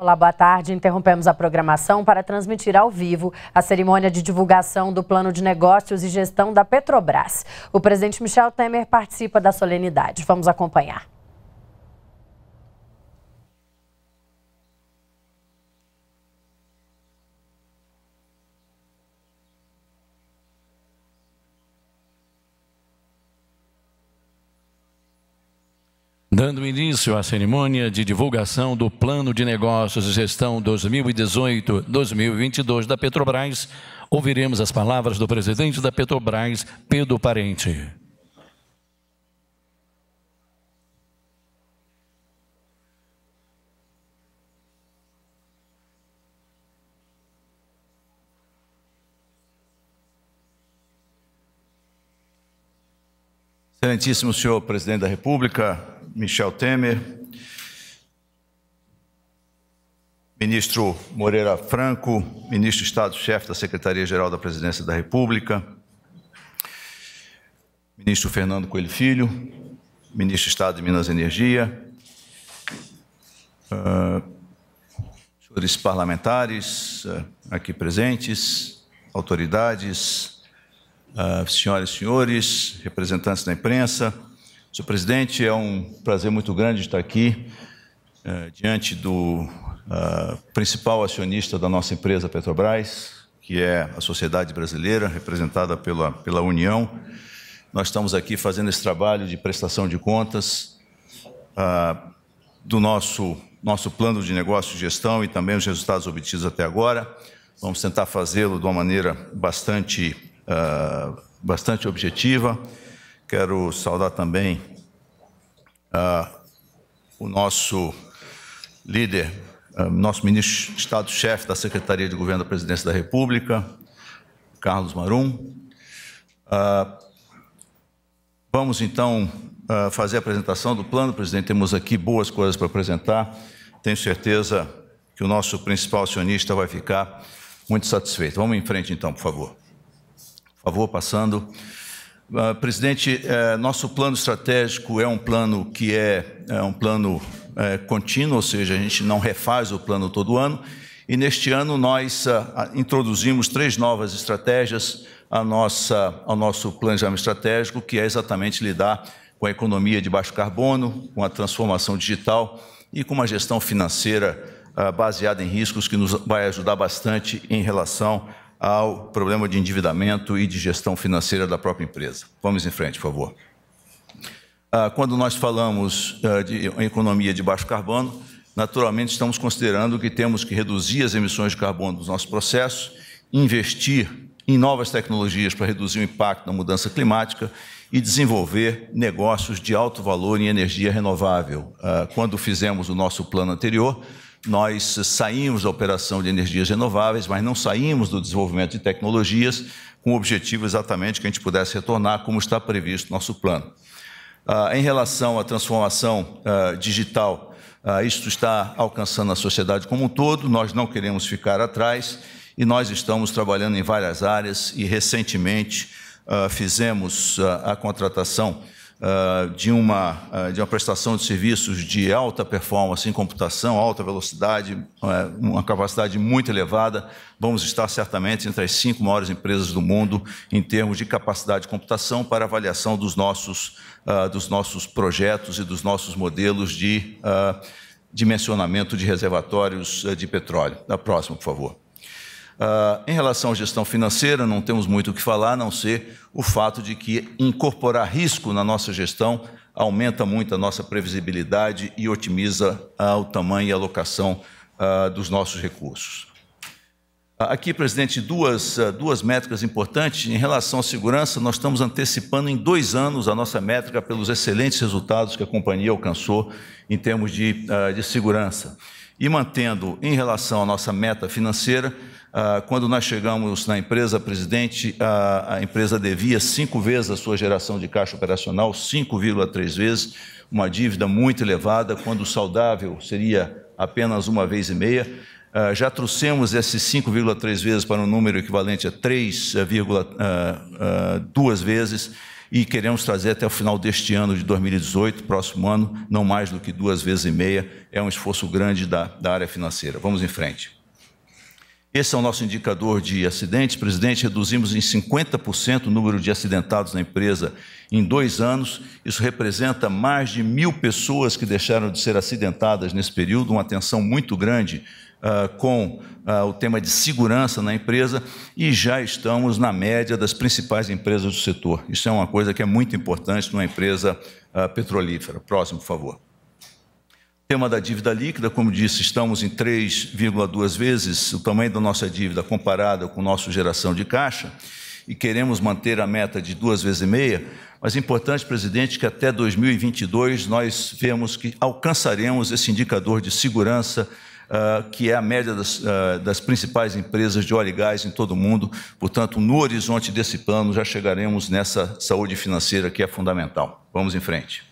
Olá, boa tarde. Interrompemos a programação para transmitir ao vivo a cerimônia de divulgação do Plano de Negócios e Gestão da Petrobras. O presidente Michel Temer participa da solenidade. Vamos acompanhar. Dando início à cerimônia de divulgação do Plano de Negócios e Gestão 2018-2022 da Petrobras, ouviremos as palavras do presidente da Petrobras, Pedro Parente. Excelentíssimo senhor presidente da República, Michel Temer, ministro Moreira Franco, ministro Estado-chefe da Secretaria-Geral da Presidência da República, ministro Fernando Coelho Filho, ministro Estado de Minas e Energia, uh, senhores parlamentares uh, aqui presentes, autoridades, uh, senhoras e senhores, representantes da imprensa, Senhor presidente, é um prazer muito grande estar aqui eh, diante do uh, principal acionista da nossa empresa Petrobras, que é a sociedade brasileira, representada pela, pela União. Nós estamos aqui fazendo esse trabalho de prestação de contas uh, do nosso, nosso plano de negócio e gestão e também os resultados obtidos até agora. Vamos tentar fazê-lo de uma maneira bastante, uh, bastante objetiva Quero saudar também uh, o nosso líder, uh, nosso ministro de Estado-chefe da Secretaria de Governo da Presidência da República, Carlos Marum. Uh, vamos então fazer a apresentação do plano, presidente. Temos aqui boas coisas para apresentar. Tenho certeza que o nosso principal acionista vai ficar muito satisfeito. Vamos em frente então, por favor. Por favor, passando. Ah, presidente, eh, nosso plano estratégico é um plano que é, é um plano eh, contínuo, ou seja, a gente não refaz o plano todo ano. E neste ano nós ah, ah, introduzimos três novas estratégias nossa, ao nosso planejamento estratégico, que é exatamente lidar com a economia de baixo carbono, com a transformação digital e com uma gestão financeira baseada em riscos que nos vai ajudar bastante em relação ao problema de endividamento e de gestão financeira da própria empresa. Vamos em frente, por favor. Ah, quando nós falamos ah, de economia de baixo carbono, naturalmente estamos considerando que temos que reduzir as emissões de carbono dos nossos processos, investir em novas tecnologias para reduzir o impacto da mudança climática e desenvolver negócios de alto valor em energia renovável. Ah, quando fizemos o nosso plano anterior, nós saímos da operação de energias renováveis, mas não saímos do desenvolvimento de tecnologias com o objetivo exatamente que a gente pudesse retornar, como está previsto no nosso plano. Ah, em relação à transformação ah, digital, ah, isto está alcançando a sociedade como um todo, nós não queremos ficar atrás e nós estamos trabalhando em várias áreas e recentemente ah, fizemos ah, a contratação ah, de, uma, uh, de uma prestação de serviços de alta performance em computação, alta velocidade, ah, uma capacidade muito elevada, vamos estar certamente entre as cinco maiores empresas do mundo em termos de capacidade de computação para avaliação dos nossos, dos nossos projetos e dos nossos modelos de dimensionamento de reservatórios de petróleo. Na próxima, por favor. Uh, em relação à gestão financeira, não temos muito o que falar, a não ser o fato de que incorporar risco na nossa gestão aumenta muito a nossa previsibilidade e otimiza uh, o tamanho e a alocação uh, dos nossos recursos. Aqui, presidente, duas, duas métricas importantes. Em relação à segurança, nós estamos antecipando em dois anos a nossa métrica pelos excelentes resultados que a companhia alcançou em termos de, de segurança. E mantendo, em relação à nossa meta financeira, ah, quando nós chegamos na empresa, presidente, a, a, empresa devia cinco vezes a sua geração de caixa operacional, 5,3 vezes, uma dívida muito elevada, quando saudável seria apenas uma vez e meia. Ah, já trouxemos esses 5,3 vezes para um número equivalente a 3,2 ah, vezes e queremos trazer até o final deste ano de 2018, próximo ano, não mais do que duas vezes e meia. É um esforço grande da, da área financeira. Vamos em frente. Esse é o nosso indicador de acidentes. Presidente, reduzimos em 50% o número de acidentados na empresa em dois anos. Isso representa mais de mil pessoas que deixaram de ser acidentadas nesse período, uma atenção muito grande uh, com uh, o tema de segurança na empresa e já estamos na média das principais empresas do setor. Isso é uma coisa que é muito importante numa empresa uh, petrolífera. Próximo, por favor. Tema da dívida líquida, como disse, estamos em 3,2 vezes o tamanho da nossa dívida comparada com nossa geração de caixa e queremos manter a meta de duas vezes e meia, mas é importante, presidente, que até 2022 nós vemos que alcançaremos esse indicador de segurança, uh, que é a média das, uh, das, principais empresas de óleo e gás em todo o mundo. Portanto, no horizonte desse plano, já chegaremos nessa saúde financeira que é fundamental. Vamos em frente.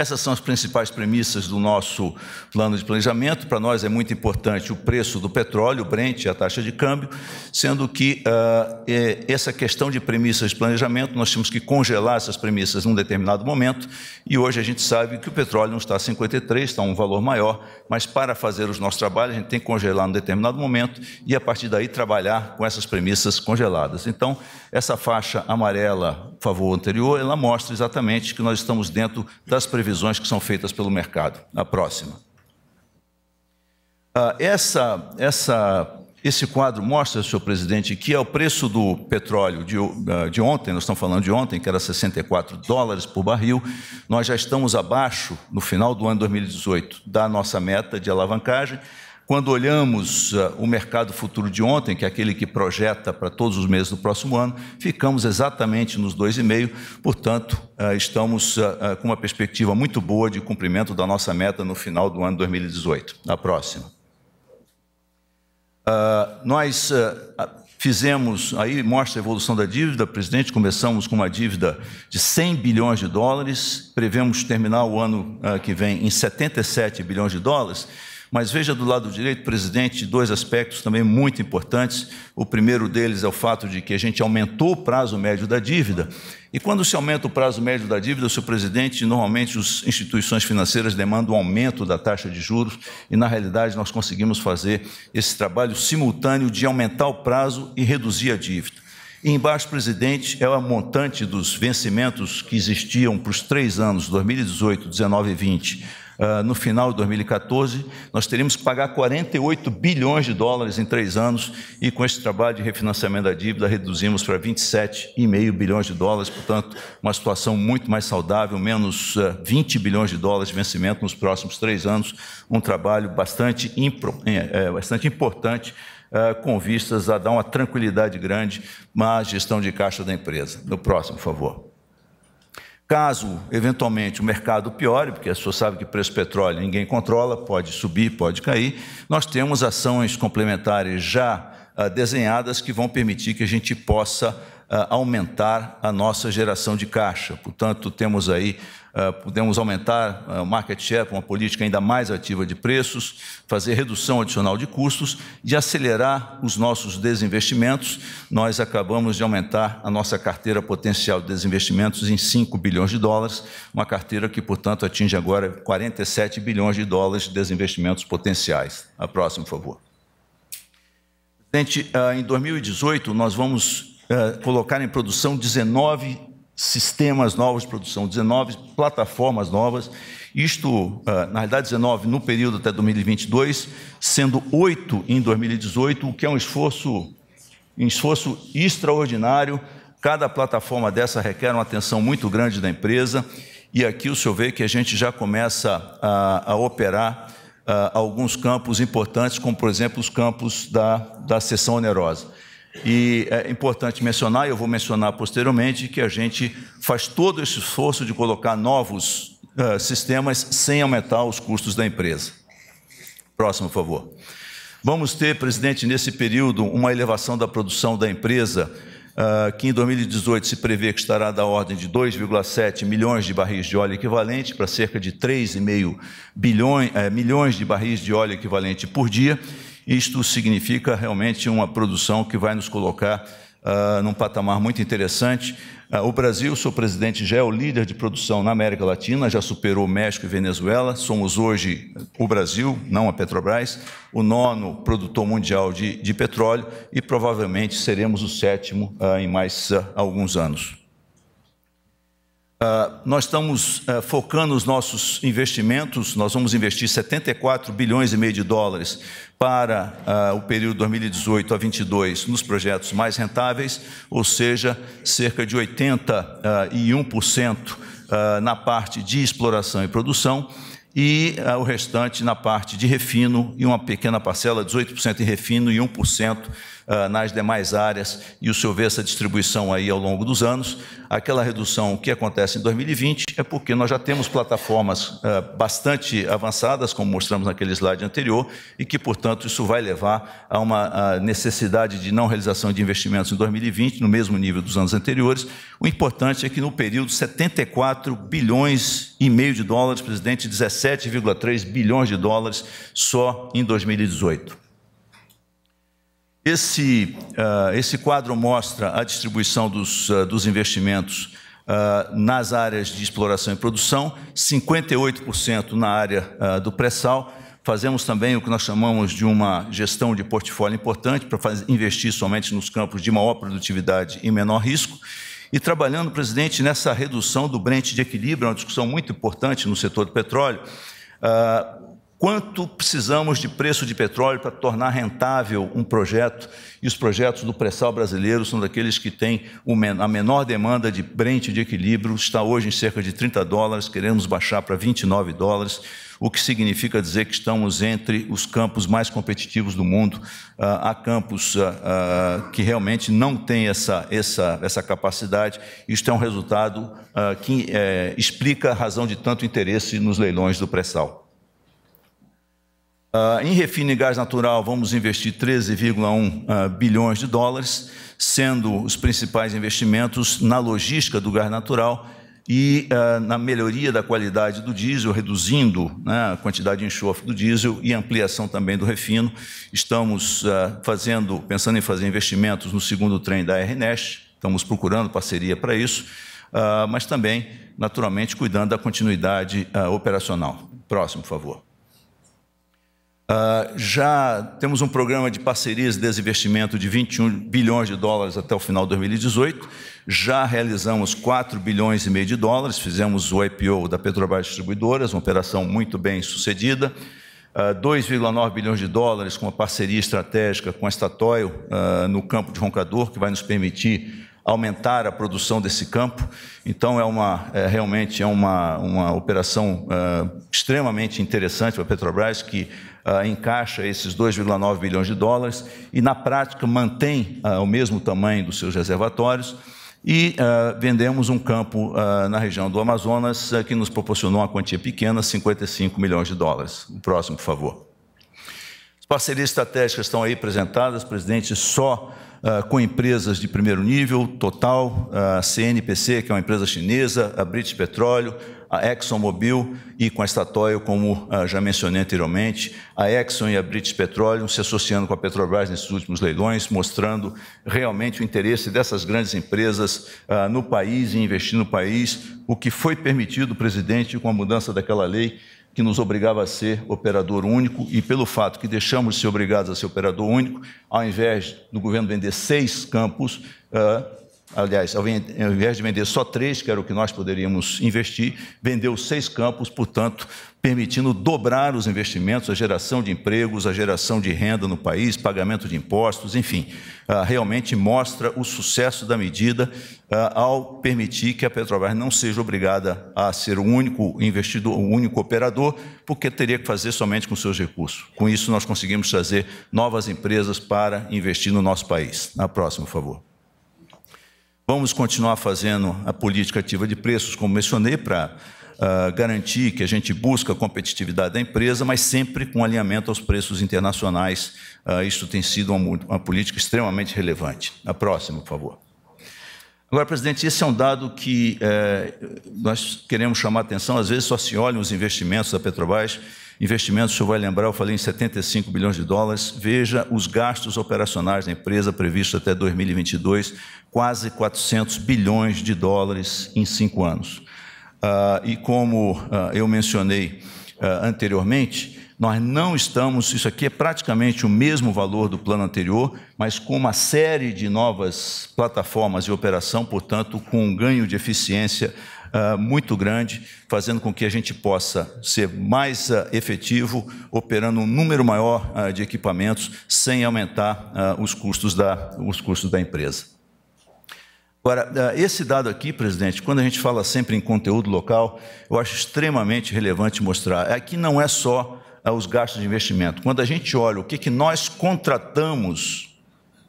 Essas são as principais premissas do nosso plano de planejamento. Para nós é muito importante o preço do petróleo, o Brent, a taxa de câmbio, sendo que uh, essa questão de premissas de planejamento, nós tínhamos que congelar essas premissas num determinado momento, e hoje a gente sabe que o petróleo não está a 53, está a um valor maior, mas para fazer os nossos trabalhos, a gente tem que congelar num determinado momento e, a partir daí, trabalhar com essas premissas congeladas. Então, essa faixa amarela favor anterior, ela mostra exatamente que nós estamos dentro das previsões que são feitas pelo mercado. A próxima. Ah, essa, essa esse quadro mostra, senhor presidente, que é o preço do petróleo de, ah, de, ontem, nós estamos falando de ontem, que era 64 dólares por barril, nós já estamos abaixo, no final do ano 2018, da nossa meta de alavancagem. Quando olhamos uh, o mercado futuro de ontem, que é aquele que projeta para todos os meses do próximo ano, ficamos exatamente nos 2,5%, portanto, uh, estamos uh, com uma perspectiva muito boa de cumprimento da nossa meta no final do ano 2018. Na próxima. nós fizemos, aí mostra a evolução da dívida, presidente, começamos com uma dívida de 100 bilhões de dólares, prevemos terminar o ano que vem em 77 bilhões de dólares, mas veja do lado direito, presidente, dois aspectos também muito importantes. O primeiro deles é o fato de que a gente aumentou o prazo médio da dívida. E quando se aumenta o prazo médio da dívida, senhor presidente, normalmente as instituições financeiras demandam um aumento da taxa de juros e, na realidade, nós conseguimos fazer esse trabalho simultâneo de aumentar o prazo e reduzir a dívida. E embaixo, presidente, é o montante dos vencimentos que existiam para os três anos, 2018, 2019 e 2020 uh, no final de 2014, nós teríamos que pagar 48 bilhões de dólares em três anos, e com esse trabalho de refinanciamento da dívida, reduzimos para 27,5 bilhões de dólares, portanto, uma situação muito mais saudável, menos uh, ah, 20 bilhões de dólares de vencimento nos próximos três anos, um trabalho bastante, é, bastante importante. Uh, com vistas a dar uma tranquilidade grande na gestão de caixa da empresa. No próximo, por favor. Caso, eventualmente, o mercado piore, porque a pessoa sabe que preço do petróleo ninguém controla, pode subir, pode cair, nós temos ações complementares já ah, desenhadas que vão permitir que a gente possa ah, aumentar a nossa geração de caixa. Portanto, temos aí, ah, podemos aumentar ah, o market share com uma política ainda mais ativa de preços, fazer redução adicional de custos e acelerar os nossos desinvestimentos. Nós acabamos de aumentar a nossa carteira potencial de desinvestimentos em 5 bilhões de dólares, uma carteira que, portanto, atinge agora 47 bilhões de dólares de desinvestimentos potenciais. A próxima, por favor. Presidente, em 2018, nós vamos eh, colocar em produção 19 sistemas novos de produção, 19 plataformas novas, isto, eh, na realidade, 19 no período até 2022, sendo 8 em 2018, o que é um esforço, um esforço extraordinário. Cada plataforma dessa requer uma atenção muito grande da empresa, e aqui o senhor vê que a gente já começa a, a operar a, eh, alguns campos importantes, como, por exemplo, os campos da, da sessão onerosa. E é importante mencionar, e eu vou mencionar posteriormente, que a gente faz todo esse esforço de colocar novos uh, sistemas sem aumentar os custos da empresa. Próximo, por favor. Vamos ter, presidente, nesse período, uma elevação da produção da empresa, uh, que em 2018 se prevê que estará da ordem de 2,7 milhões de barris de óleo equivalente para cerca de 3,5 uh, eh, milhões de barris de óleo equivalente por dia isto significa realmente uma produção que vai nos colocar uh, num patamar muito interessante. Uh, o Brasil, sou presidente, já é o líder de produção na América Latina, já superou México e Venezuela. Somos hoje o Brasil, não a Petrobras, o nono produtor mundial de, de petróleo e provavelmente seremos o sétimo uh, em mais alguns anos. Uh, nós estamos uh, focando os nossos investimentos, nós vamos investir 74 bilhões e meio de dólares para uh, o período 2018 a 22 nos projetos mais rentáveis, ou seja, cerca de 81% na parte de exploração e produção e o restante na parte de refino e uma pequena parcela, 18% em refino e 1% uh, nas demais áreas, e o senhor vê essa distribuição aí ao longo dos anos. Aquela redução que acontece em 2020 é porque nós já temos plataformas uh, bastante avançadas, como mostramos naquele slide anterior, e que, portanto, isso vai levar a uma ah, necessidade de não realização de investimentos em 2020, no mesmo nível dos anos anteriores. O importante é que no período 74 bilhões e meio de dólares, presidente, 17,3 bilhões de dólares só em 2018. Esse, uh, esse quadro mostra a distribuição dos, uh, dos investimentos uh, nas áreas de exploração e produção, 58% na área do pré-sal. Fazemos também o que nós chamamos de uma gestão de portfólio importante para fazer, investir somente nos campos de maior produtividade e menor risco. E trabalhando, presidente, nessa redução do Brent de equilíbrio, é uma discussão muito importante no setor do petróleo. Uh, Quanto precisamos de preço de petróleo para tornar rentável um projeto? E os projetos do pré-sal brasileiro são daqueles que têm a menor demanda de Brent de equilíbrio, está hoje em cerca de 30 dólares, queremos baixar para 29 dólares, o que significa dizer que estamos entre os campos mais competitivos do mundo. Ah, há campos ah, ah, que realmente não têm essa, essa, essa capacidade. Isto é um resultado que eh, explica a razão de tanto interesse nos leilões do pré-sal. Uh, em refino e gás natural, vamos investir 13,1 uh, ah, bilhões de dólares, sendo os principais investimentos na logística do gás natural e uh, na melhoria da qualidade do diesel, reduzindo né, a quantidade de enxofre do diesel e ampliação também do refino. Estamos fazendo, pensando em fazer investimentos no segundo trem da RNEST, estamos procurando parceria para isso, mas também, naturalmente, cuidando da continuidade operacional. Próximo, por favor. Uh, já temos um programa de parcerias e desinvestimento de 21 bilhões de dólares até o final de 2018. Já realizamos 4 bilhões e meio de dólares. Fizemos o IPO da Petrobras Distribuidoras, uma operação muito bem sucedida. Uh, ah, 2,9 bilhões de dólares com uma parceria estratégica com a Statoil uh, no campo de Roncador, que vai nos permitir aumentar a produção desse campo. Então é uma é, realmente é uma, uma operação uh, extremamente interessante para a Petrobras que uh, encaixa esses 2,9 bilhões de dólares e, na prática, mantém uh, o mesmo tamanho dos seus reservatórios. E uh, vendemos um campo na região do Amazonas que nos proporcionou uma quantia pequena, 55 milhões de dólares. O próximo, por favor. As parcerias estratégicas estão aí apresentadas, presidente, só Uh, com empresas de primeiro nível, Total, a uh, CNPC, que é uma empresa chinesa, a British Petróleo, a ExxonMobil e com a Statoil, como ah, já mencionei anteriormente, a Exxon e a British Petroleum se associando com a Petrobras nesses últimos leilões, mostrando realmente o interesse dessas grandes empresas ah, no país e investir no país, o que foi permitido, presidente, com a mudança daquela lei que nos obrigava a ser operador único e pelo fato que deixamos de ser obrigados a ser operador único, ao invés do governo vender seis campos, ah, aliás, ao invés de vender só três, que era o que nós poderíamos investir, vendeu seis campos, portanto, permitindo dobrar os investimentos, a geração de empregos, a geração de renda no país, pagamento de impostos, enfim, ah, realmente mostra o sucesso da medida ah, ao permitir que a Petrobras não seja obrigada a ser o único investidor, o único operador, porque teria que fazer somente com seus recursos. Com isso, nós conseguimos trazer novas empresas para investir no nosso país. Na próxima, por favor. Vamos continuar fazendo a política ativa de preços, como mencionei, para uh, ah, garantir que a gente busca a competitividade da empresa, mas sempre com alinhamento aos preços internacionais. Uh, isso tem sido uma, uma política extremamente relevante. A próxima, por favor. Agora, presidente, esse é um dado que eh, nós queremos chamar a atenção. Às vezes só se olham os investimentos da Petrobras Investimentos, o senhor vai lembrar, eu falei em 75 bilhões de dólares. Veja os gastos operacionais da empresa previstos até 2022, quase 400 bilhões de dólares em cinco anos. Ah, e como ah, eu mencionei ah, anteriormente, nós não estamos, isso aqui é praticamente o mesmo valor do plano anterior, mas com uma série de novas plataformas de operação, portanto, com um ganho de eficiência uh, muito grande, fazendo com que a gente possa ser mais uh, efetivo, operando um número maior uh, de equipamentos, sem aumentar os, custos da, os custos da empresa. Agora, esse dado aqui, presidente, quando a gente fala sempre em conteúdo local, eu acho extremamente relevante mostrar. Aqui é não é só os gastos de investimento. Quando a gente olha o que, que nós contratamos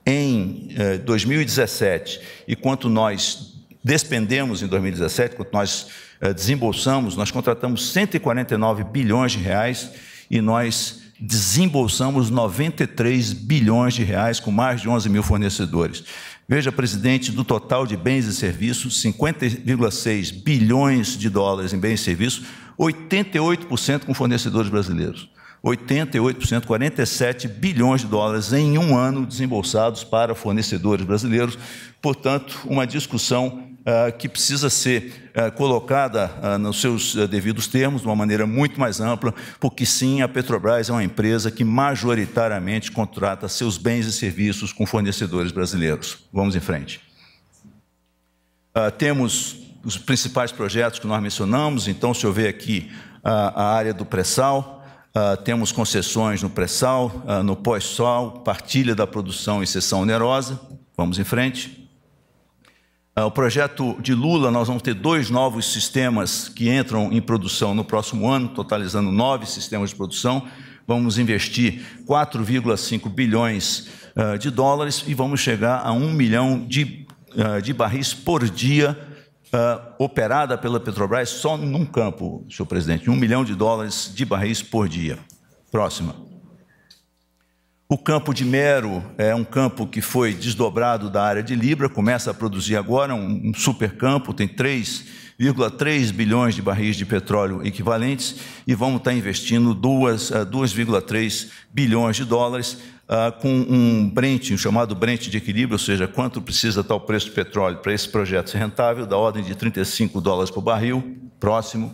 em 2017 eh, e quanto nós despendemos em 2017, quando nós eh, desembolsamos, nós contratamos 149 bilhões de reais e nós desembolsamos 93 bilhões de reais com mais de 11 mil fornecedores. Veja, presidente, do total de bens e serviços, 50,6 bilhões de dólares em bens e serviços, 88% com fornecedores brasileiros. 88%, 47 bilhões de dólares em um ano desembolsados para fornecedores brasileiros. Portanto, uma discussão ah, que precisa ser ah, colocada ah, nos seus devidos termos, de uma maneira muito mais ampla, porque sim, a Petrobras é uma empresa que majoritariamente contrata seus bens e serviços com fornecedores brasileiros. Vamos em frente. temos os principais projetos que nós mencionamos, então, se eu ver aqui a área do pré-sal, Uh, temos concessões no pré-sal, uh, no pós-sal, partilha da produção e sessão onerosa. Vamos em frente. Ah, o projeto de Lula, nós vamos ter dois novos sistemas que entram em produção no próximo ano, totalizando nove sistemas de produção. Vamos investir 4,5 bilhões ah, de dólares e vamos chegar a um milhão de, ah, de barris por dia operada pela Petrobras só num campo, senhor presidente. um milhão de dólares de barris por dia. Próxima. O campo de Mero é um campo que foi desdobrado da área de Libra, começa a produzir agora um, um campo tem 3,3 bilhões de barris de petróleo equivalentes e vamos estar investindo 2,3 ah, bilhões de dólares uh, com um Brent, um chamado Brent de equilíbrio, ou seja, quanto precisa tal preço do petróleo para esse projeto ser rentável, da ordem de 35 dólares por barril, próximo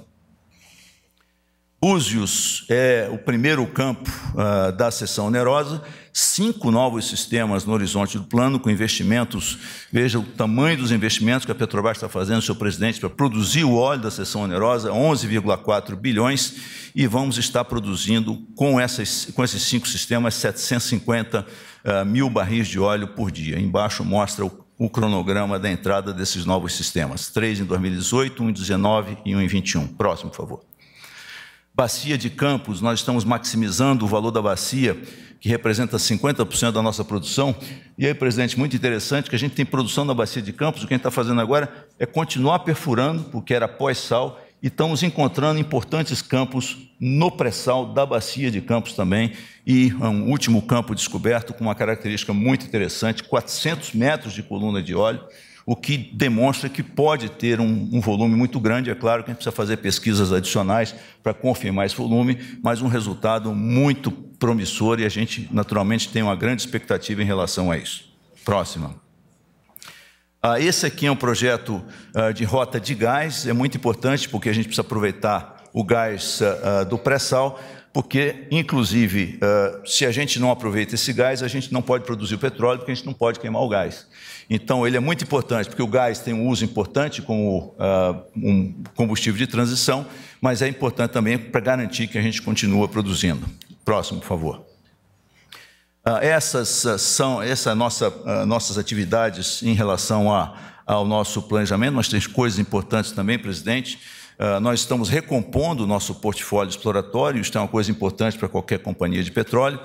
Usius é o primeiro campo uh, da sessão onerosa, cinco novos sistemas no horizonte do plano, com investimentos, veja o tamanho dos investimentos que a Petrobras está fazendo, seu presidente, para produzir o óleo da sessão onerosa, 11,4 bilhões, e vamos estar produzindo com, essas, com esses cinco sistemas 750 uh, ah, mil barris de óleo por dia. Embaixo mostra o, o cronograma da entrada desses novos sistemas, três em 2018, um em 2019 e um em 2021. Próximo, por favor. Bacia de Campos, nós estamos maximizando o valor da bacia, que representa 50% da nossa produção. E aí, presidente, muito interessante que a gente tem produção na Bacia de Campos. O que a gente está fazendo agora é continuar perfurando, porque era pós-sal, e estamos encontrando importantes campos no pré-sal da bacia de Campos também e um último campo descoberto com uma característica muito interessante, 400 metros de coluna de óleo o que demonstra que pode ter um, um, volume muito grande. É claro que a gente precisa fazer pesquisas adicionais para confirmar esse volume, mas um resultado muito promissor e a gente, naturalmente, tem uma grande expectativa em relação a isso. Próxima. Ah, esse aqui é um projeto ah, de rota de gás, é muito importante porque a gente precisa aproveitar o gás ah, ah do pré-sal, porque, inclusive, uh, se a gente não aproveita esse gás, a gente não pode produzir o petróleo, porque a gente não pode queimar o gás. Então, ele é muito importante, porque o gás tem um uso importante como uh, um combustível de transição, mas é importante também para garantir que a gente continua produzindo. Próximo, por favor. Uh, essas ah, são essa é nossa, ah, nossas atividades em relação a, ao nosso planejamento, mas tem coisas importantes também, presidente. Ah, nós estamos recompondo o nosso portfólio exploratório, isso é uma coisa importante para qualquer companhia de petróleo,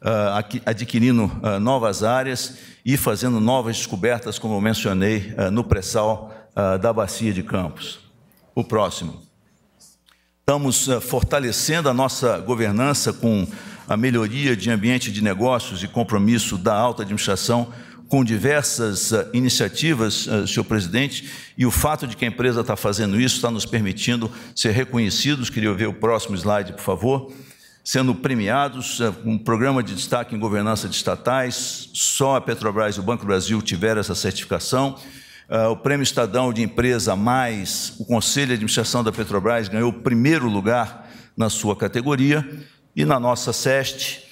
ah, adquirindo ah, novas áreas e fazendo novas descobertas, como eu mencionei, no pré-sal da Bacia de Campos. O próximo. Estamos fortalecendo a nossa governança com a melhoria de ambiente de negócios e compromisso da alta administração com diversas eh, iniciativas, eh, senhor presidente, e o fato de que a empresa está fazendo isso está nos permitindo ser reconhecidos. Queria ver o próximo slide, por favor. Sendo premiados, eh, um programa de destaque em governança de estatais, só a Petrobras e o Banco do Brasil tiveram essa certificação. o Prêmio Estadão de Empresa Mais, o Conselho de Administração da Petrobras ganhou o primeiro lugar na sua categoria. E na nossa SEST,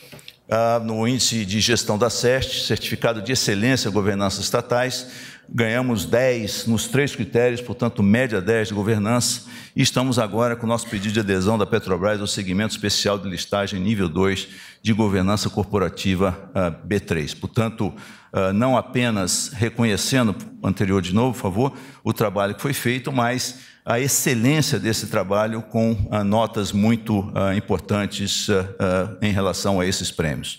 ah, no índice de gestão da Sert, Certificado de Excelência em Governança Estatais, ganhamos 10 nos três critérios, portanto, média 10 de governança, e estamos agora com o nosso pedido de adesão da Petrobras ao segmento especial de listagem nível 2 de governança corporativa uh, ah, B3. Portanto, uh, não apenas reconhecendo, anterior de novo, por favor, o trabalho que foi feito, mas a excelência desse trabalho com uh, notas muito importantes em relação a esses prêmios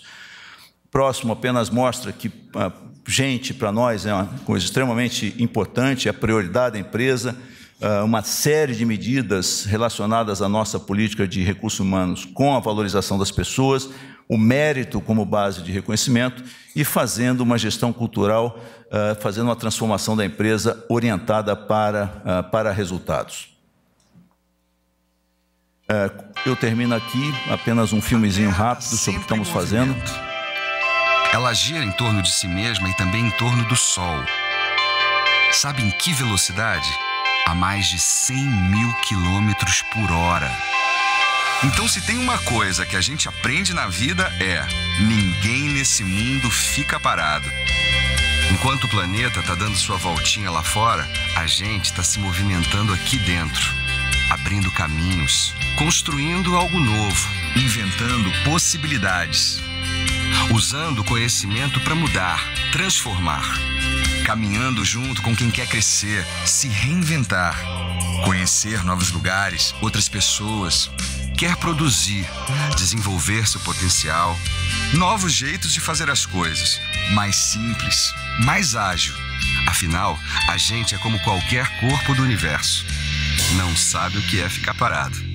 próximo apenas mostra que ah, gente para nós é uma coisa extremamente importante, é a prioridade da empresa, ah, uma série de medidas relacionadas à nossa política de recursos humanos com a valorização das pessoas, o mérito como base de reconhecimento e fazendo uma gestão cultural, ah, fazendo uma transformação da empresa orientada para, para resultados. Eu termino aqui apenas um filmezinho rápido sobre o que estamos fazendo. Ela gira em torno de si mesma e também em torno do Sol. Sabe em que velocidade? A mais de 100 mil quilômetros por hora. Então, se tem uma coisa que a gente aprende na vida é: ninguém nesse mundo fica parado. Enquanto o planeta está dando sua voltinha lá fora, a gente está se movimentando aqui dentro, abrindo caminhos, construindo algo novo, inventando possibilidades usando o conhecimento para mudar, transformar, caminhando junto com quem quer crescer, se reinventar, conhecer novos lugares, outras pessoas, quer produzir, desenvolver seu potencial, novos jeitos de fazer as coisas, mais simples, mais ágil. Afinal, a gente é como qualquer corpo do universo. Não sabe o que é ficar parado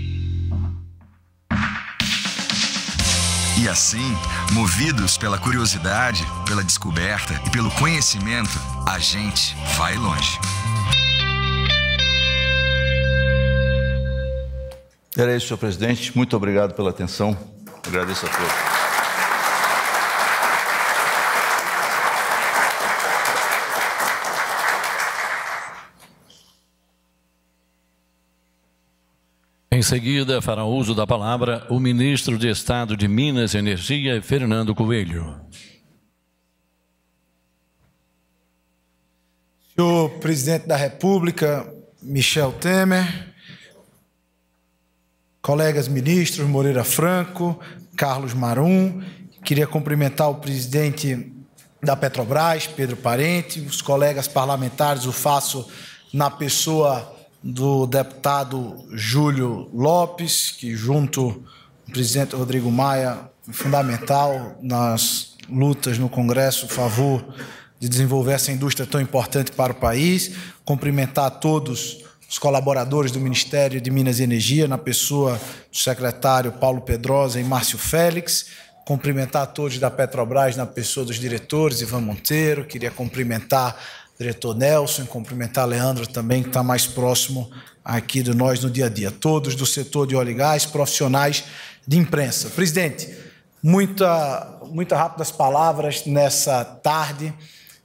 E assim, movidos pela curiosidade, pela descoberta e pelo conhecimento, a gente vai longe. Era isso, senhor presidente. Muito obrigado pela atenção. Agradeço a todos. Em seguida, fará uso da palavra o ministro de Estado de Minas e Energia, Fernando Coelho. Senhor presidente da República, Michel Temer, colegas ministros Moreira Franco, Carlos Marum, queria cumprimentar o presidente da Petrobras, Pedro Parente, os colegas parlamentares, o faço na pessoa do deputado Júlio Lopes, que junto ao presidente Rodrigo Maia foi é fundamental nas lutas no Congresso a favor de desenvolver essa indústria tão importante para o país. Cumprimentar todos os colaboradores do Ministério de Minas e Energia, na pessoa do secretário Paulo Pedrosa e Márcio Félix. Cumprimentar todos da Petrobras, na pessoa dos diretores, Ivan Monteiro. Queria cumprimentar diretor Nelson, cumprimentar Leandro também, que está mais próximo aqui de nós no dia a dia. Todos do setor de óleo e gás, profissionais de imprensa. Presidente, muita, muita rápidas palavras nessa tarde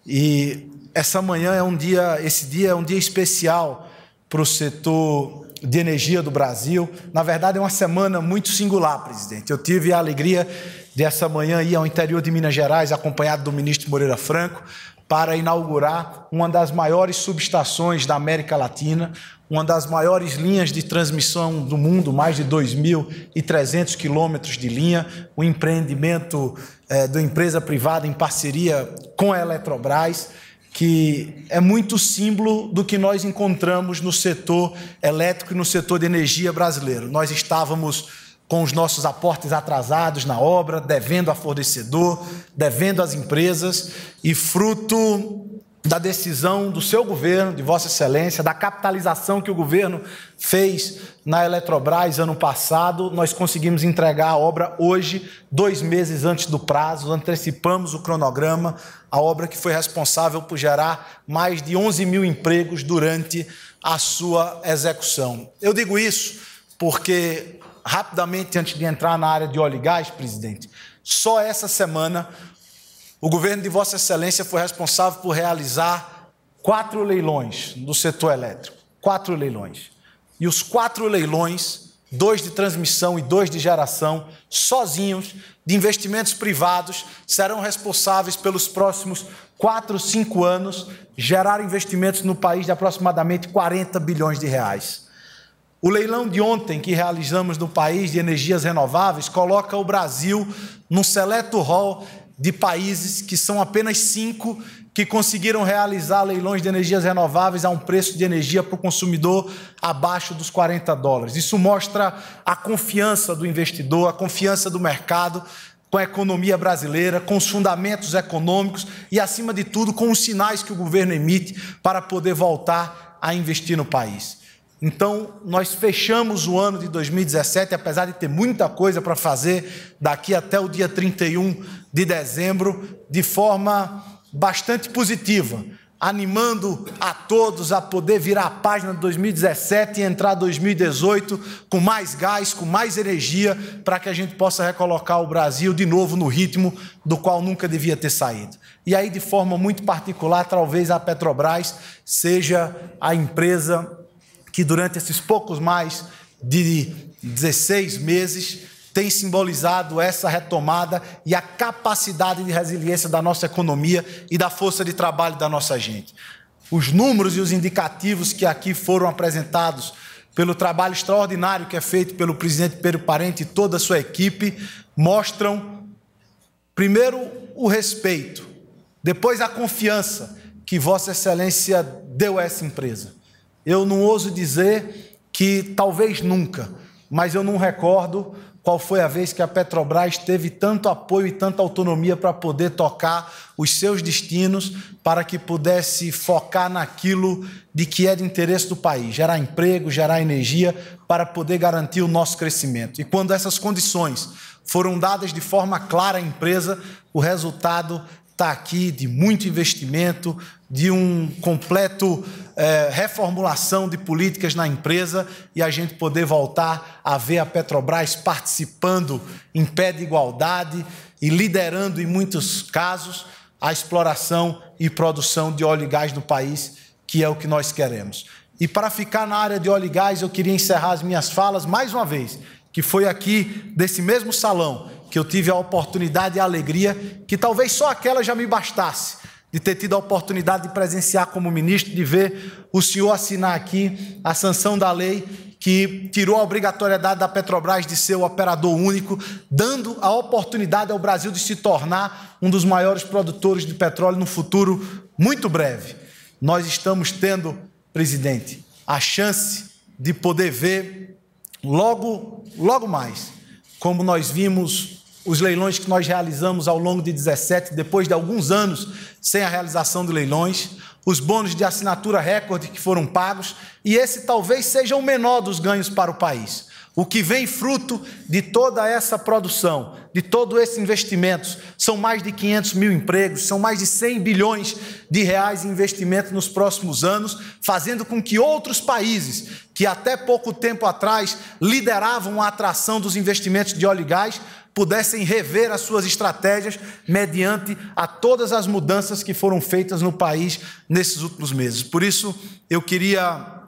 e essa manhã é um dia, esse dia é um dia especial para o setor de energia do Brasil. Na verdade, é uma semana muito singular, presidente. Eu tive a alegria dessa manhã ir ao interior de Minas Gerais, acompanhado do ministro Moreira Franco, para inaugurar uma das maiores subestações da América Latina, uma das maiores linhas de transmissão do mundo, mais de 2.300 quilômetros de linha, o um empreendimento é, eh, da empresa privada em parceria com a Eletrobras, que é muito símbolo do que nós encontramos no setor elétrico e no setor de energia brasileiro. Nós estávamos com os nossos aportes atrasados na obra, devendo a fornecedor, devendo às empresas, e fruto da decisão do seu governo, de Vossa Excelência, da capitalização que o governo fez na Eletrobras ano passado, nós conseguimos entregar a obra hoje, dois meses antes do prazo, antecipamos o cronograma, a obra que foi responsável por gerar mais de 11 mil empregos durante a sua execução. Eu digo isso porque Rapidamente, antes de entrar na área de óleo e gás, presidente, só essa semana o governo de Vossa Excelência foi responsável por realizar quatro leilões do setor elétrico. Quatro leilões. E os quatro leilões, dois de transmissão e dois de geração, sozinhos, de investimentos privados, serão responsáveis pelos próximos quatro, cinco anos gerar investimentos no país de aproximadamente 40 bilhões de reais. O leilão de ontem que realizamos no país de energias renováveis coloca o Brasil num seleto rol de países que são apenas cinco que conseguiram realizar leilões de energias renováveis a um preço de energia para o consumidor abaixo dos 40 dólares. Isso mostra a confiança do investidor, a confiança do mercado com a economia brasileira, com os fundamentos econômicos e, acima de tudo, com os sinais que o governo emite para poder voltar a investir no país. Então, nós fechamos o ano de 2017, apesar de ter muita coisa para fazer daqui até o dia 31 de dezembro, de forma bastante positiva, animando a todos a poder virar a página de 2017 e entrar 2018 com mais gás, com mais energia, para que a gente possa recolocar o Brasil de novo no ritmo do qual nunca devia ter saído. E aí, de forma muito particular, talvez a Petrobras seja a empresa que durante esses poucos mais de 16 meses tem simbolizado essa retomada e a capacidade de resiliência da nossa economia e da força de trabalho da nossa gente. Os números e os indicativos que aqui foram apresentados pelo trabalho extraordinário que é feito pelo presidente Pedro Parente e toda a sua equipe mostram, primeiro, o respeito, depois, a confiança que Vossa Excelência deu a essa empresa. Eu não ouso dizer que talvez nunca, mas eu não recordo qual foi a vez que a Petrobras teve tanto apoio e tanta autonomia para poder tocar os seus destinos, para que pudesse focar naquilo de que é de interesse do país, gerar emprego, gerar energia, para poder garantir o nosso crescimento. E quando essas condições foram dadas de forma clara à empresa, o resultado está aqui de muito investimento, de um completo é, reformulação de políticas na empresa e a gente poder voltar a ver a Petrobras participando em pé de igualdade e liderando em muitos casos a exploração e produção de óleo e gás no país, que é o que nós queremos. E para ficar na área de óleo e gás, eu queria encerrar as minhas falas mais uma vez, que foi aqui desse mesmo salão que eu tive a oportunidade e a alegria, que talvez só aquela já me bastasse de ter tido a oportunidade de presenciar como ministro, de ver o senhor assinar aqui a sanção da lei que tirou a obrigatoriedade da Petrobras de ser o operador único, dando a oportunidade ao Brasil de se tornar um dos maiores produtores de petróleo no futuro muito breve. Nós estamos tendo, presidente, a chance de poder ver logo, logo mais, como nós vimos os leilões que nós realizamos ao longo de 17, depois de alguns anos sem a realização de leilões, os bônus de assinatura recorde que foram pagos, e esse talvez seja o menor dos ganhos para o país. O que vem fruto de toda essa produção, de todo esse investimento, são mais de 500 mil empregos, são mais de 100 bilhões de reais em investimento nos próximos anos, fazendo com que outros países, que até pouco tempo atrás lideravam a atração dos investimentos de óleo e gás, pudessem rever as suas estratégias mediante a todas as mudanças que foram feitas no país nesses últimos meses. Por isso, eu queria,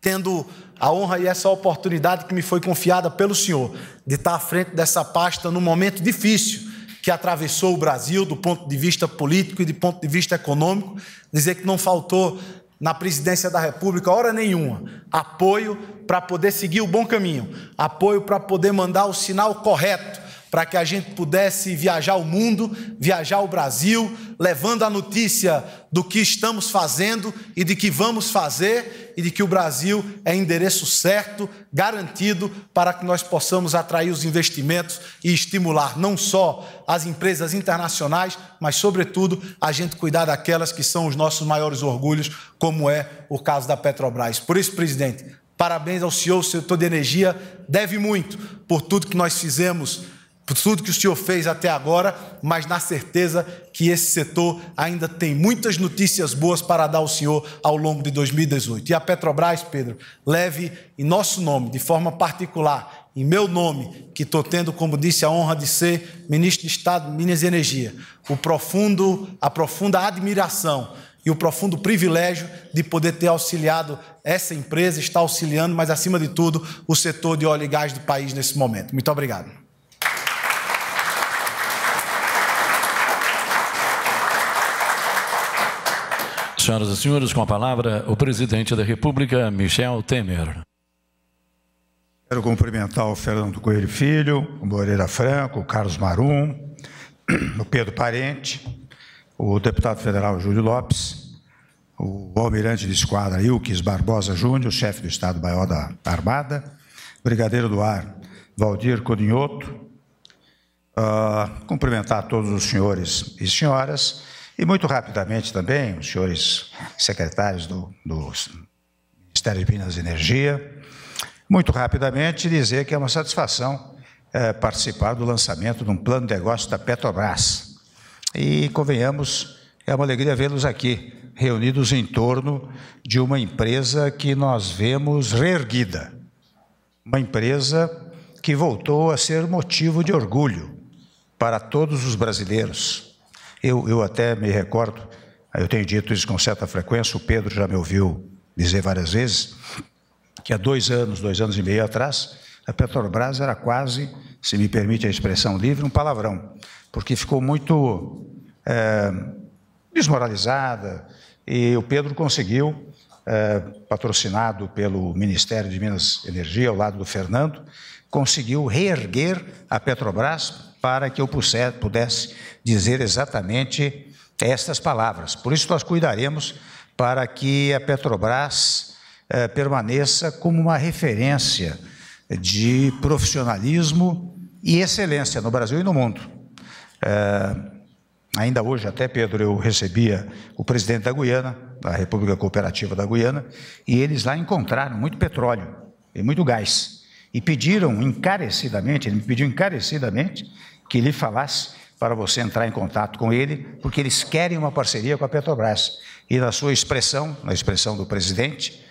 tendo a honra e essa oportunidade que me foi confiada pelo Senhor, de estar à frente dessa pasta num momento difícil que atravessou o Brasil do ponto de vista político e do ponto de vista econômico, dizer que não faltou na presidência da República, hora nenhuma. Apoio para poder seguir o bom caminho, apoio para poder mandar o sinal correto para que a gente pudesse viajar o mundo, viajar o Brasil, levando a notícia do que estamos fazendo e de que vamos fazer e de que o Brasil é endereço certo, garantido para que nós possamos atrair os investimentos e estimular não só as empresas internacionais, mas sobretudo a gente cuidar daquelas que são os nossos maiores orgulhos, como é o caso da Petrobras. Por isso, presidente, parabéns ao senhor, o setor de energia deve muito por tudo que nós fizemos por tudo que o senhor fez até agora, mas na certeza que esse setor ainda tem muitas notícias boas para dar ao senhor ao longo de 2018. E a Petrobras, Pedro, leve em nosso nome, de forma particular, em meu nome, que estou tendo, como disse, a honra de ser ministro de Estado, Minas e Energia, o profundo, a profunda admiração e o profundo privilégio de poder ter auxiliado essa empresa, está auxiliando, mas acima de tudo, o setor de óleo e gás do país nesse momento. Muito obrigado. Senhoras e senhores, com a palavra, o presidente da República, Michel Temer. Quero cumprimentar o Fernando Coelho Filho, o Moreira Franco, o Carlos Marum, o Pedro Parente, o deputado federal Júlio Lopes, o almirante de esquadra Ilques Barbosa Júnior, chefe do Estado-Maior da Armada, brigadeiro do ar Valdir Codinhoto. Uh, cumprimentar todos os senhores e senhoras e muito rapidamente também, os senhores secretários do, do Ministério de Minas e Energia, muito rapidamente dizer que é uma satisfação é, participar do lançamento de um plano de negócio da Petrobras. E, convenhamos, é uma alegria vê-los aqui, reunidos em torno de uma empresa que nós vemos reerguida. Uma empresa que voltou a ser motivo de orgulho para todos os brasileiros eu, eu até me recordo, eu tenho dito isso com certa frequência, o Pedro já me ouviu dizer várias vezes, que há dois anos, dois anos e meio atrás, a Petrobras era quase, se me permite a expressão livre, um palavrão, porque ficou muito é, desmoralizada e o Pedro conseguiu, é, patrocinado pelo Ministério de Minas e Energia, ao lado do Fernando, conseguiu reerguer a Petrobras para que eu pudesse dizer exatamente estas palavras. Por isso, nós cuidaremos para que a Petrobras eh, permaneça como uma referência de profissionalismo e excelência no Brasil e no mundo. Eh, ainda hoje, até Pedro, eu recebia o presidente da Guiana, da República Cooperativa da Guiana, e eles lá encontraram muito petróleo e muito gás e pediram encarecidamente, ele me pediu encarecidamente que lhe falasse para você entrar em contato com ele, porque eles querem uma parceria com a Petrobras. E na sua expressão, na expressão do presidente,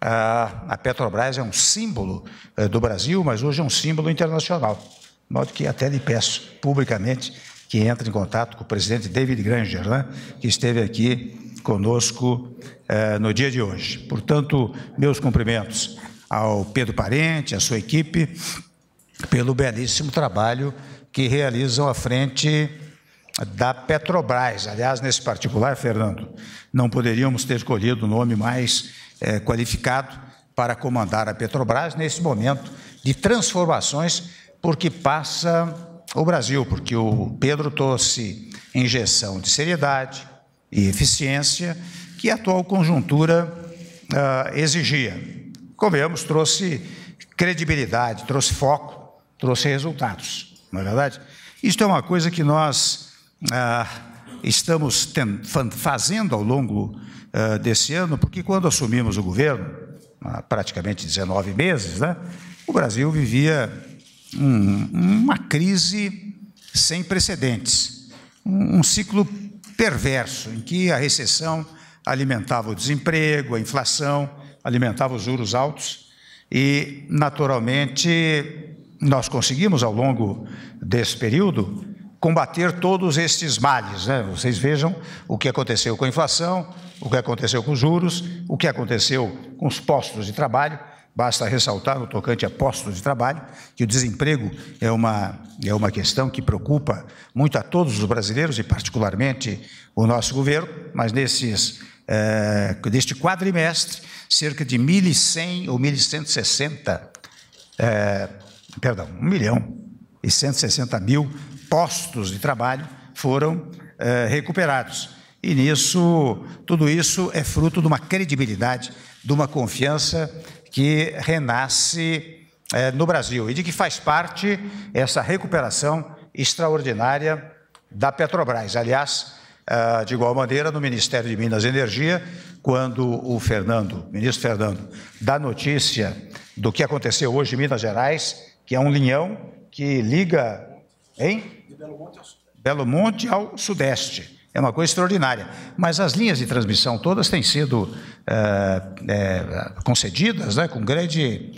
ah, a Petrobras é um símbolo eh, do Brasil, mas hoje é um símbolo internacional. De modo que até lhe peço publicamente que entre em contato com o presidente David Granger, né, que esteve aqui conosco eh, no dia de hoje. Portanto, meus cumprimentos ao Pedro Parente, à sua equipe, pelo belíssimo trabalho que realizam à frente da Petrobras. Aliás, nesse particular, Fernando, não poderíamos ter escolhido o nome mais é, qualificado para comandar a Petrobras nesse momento de transformações porque passa o Brasil, porque o Pedro trouxe injeção de seriedade e eficiência que a atual conjuntura ah, exigia convenhamos, trouxe credibilidade, trouxe foco, trouxe resultados, não é verdade? Isto é uma coisa que nós ah, estamos fazendo ao longo ah, desse ano, porque quando assumimos o governo, há praticamente 19 meses, né, o Brasil vivia um, uma crise sem precedentes, um, um ciclo perverso em que a recessão alimentava o desemprego, a inflação, alimentava os juros altos e, naturalmente, nós conseguimos ao longo desse período combater todos estes males. Né? Vocês vejam o que aconteceu com a inflação, o que aconteceu com os juros, o que aconteceu com os postos de trabalho. Basta ressaltar, no tocante a postos de trabalho, que o desemprego é uma, é uma questão que preocupa muito a todos os brasileiros e, particularmente, o nosso governo, mas nesses é, deste quadrimestre, cerca de 1.100 ou 1.160, é, eh, perdão, 1 milhão e 160 mil postos de trabalho foram é, recuperados. E nisso, tudo isso é fruto de uma credibilidade, de uma confiança que renasce é, no Brasil e de que faz parte essa recuperação extraordinária da Petrobras. Aliás, ah, de igual maneira, no Ministério de Minas e Energia, quando o Fernando, ministro Fernando, dá notícia do que aconteceu hoje em Minas Gerais, que é um linhão que liga, hein? De Belo Monte ao Sudeste. Belo Monte ao Sudeste. É uma coisa extraordinária. Mas as linhas de transmissão todas têm sido é, é, concedidas né, com, grande,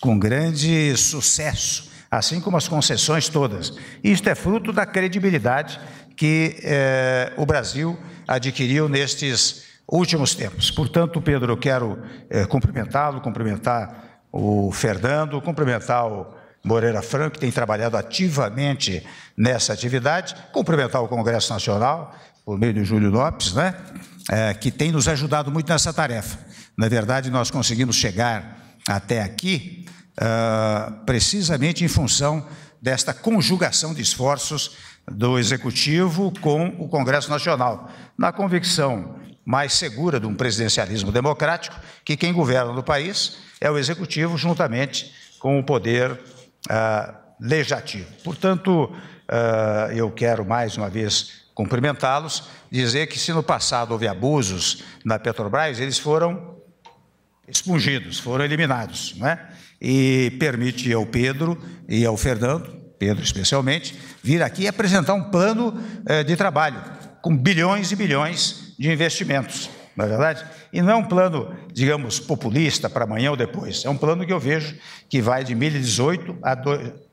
com grande sucesso, assim como as concessões todas. Isto é fruto da credibilidade que eh, o Brasil adquiriu nestes últimos tempos. Portanto, Pedro, eu quero eh, cumprimentá-lo, cumprimentar o Fernando, cumprimentar o Moreira Franco, que tem trabalhado ativamente nessa atividade, cumprimentar o Congresso Nacional, por meio de Júlio Lopes, né? É, que tem nos ajudado muito nessa tarefa. Na verdade, nós conseguimos chegar até aqui uh, precisamente em função desta conjugação de esforços do Executivo com o Congresso Nacional, na convicção mais segura de um presidencialismo democrático, que quem governa no país é o Executivo, juntamente com o Poder ah, Legislativo. Portanto, ah, eu quero mais uma vez cumprimentá-los, dizer que se no passado houve abusos na Petrobras, eles foram expungidos, foram eliminados, não é? E permite ao Pedro e ao Fernando, Pedro especialmente, vir aqui e apresentar um plano eh, de trabalho com bilhões e bilhões de investimentos, não é verdade? E não é um plano, digamos, populista para amanhã ou depois. É um plano que eu vejo que vai de 2018 a,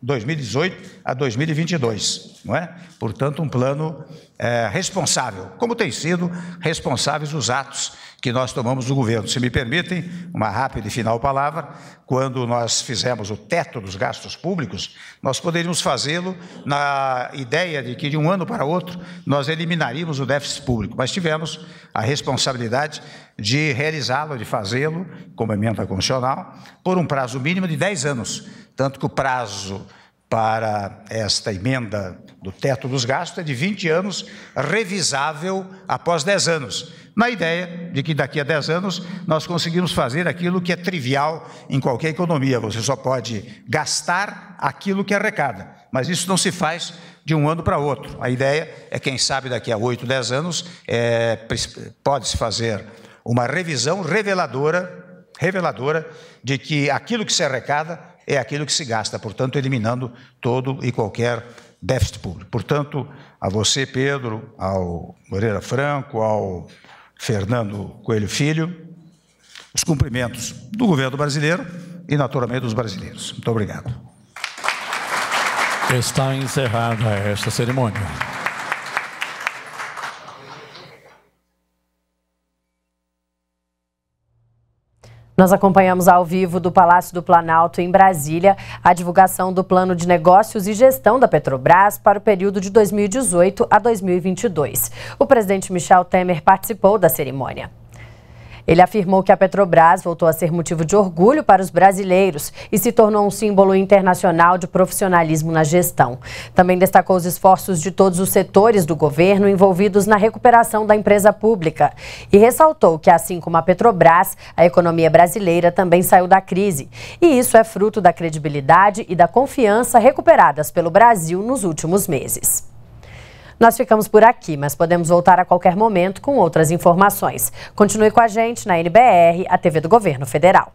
2018 a 2022, não é? Portanto, um plano eh, responsável, como têm sido responsáveis os atos que nós tomamos do governo. Se me permitem, uma rápida e final palavra, quando nós fizemos o teto dos gastos públicos, nós poderíamos fazê-lo na ideia de que de um ano para outro nós eliminaríamos o déficit público, mas tivemos a responsabilidade de realizá-lo, de fazê-lo, como emenda constitucional, por um prazo mínimo de 10 anos, tanto que o prazo para esta emenda do teto dos gastos é de 20 anos, revisável após 10 anos, na ideia de que daqui a 10 anos nós conseguimos fazer aquilo que é trivial em qualquer economia, você só pode gastar aquilo que é arrecada, mas isso não se faz de um ano para outro. A ideia é, quem sabe, daqui a 8, 10 anos, é, pode-se fazer uma revisão reveladora, reveladora de que aquilo que se arrecada é aquilo que se gasta, portanto, eliminando todo e qualquer déficit público. Portanto, a você, Pedro, ao Moreira Franco, ao Fernando Coelho Filho, os cumprimentos do governo brasileiro e, naturalmente, dos brasileiros. Muito obrigado. Está encerrada esta cerimônia. Nós acompanhamos ao vivo do Palácio do Planalto, em Brasília, a divulgação do plano de negócios e gestão da Petrobras para o período de 2018 a 2022. O presidente Michel Temer participou da cerimônia. Ele afirmou que a Petrobras voltou a ser motivo de orgulho para os brasileiros e se tornou um símbolo internacional de profissionalismo na gestão. Também destacou os esforços de todos os setores do governo envolvidos na recuperação da empresa pública e ressaltou que, assim como a Petrobras, a economia brasileira também saiu da crise. E isso é fruto da credibilidade e da confiança recuperadas pelo Brasil nos últimos meses. Nós ficamos por aqui, mas podemos voltar a qualquer momento com outras informações. Continue com a gente na NBR, a TV do Governo Federal.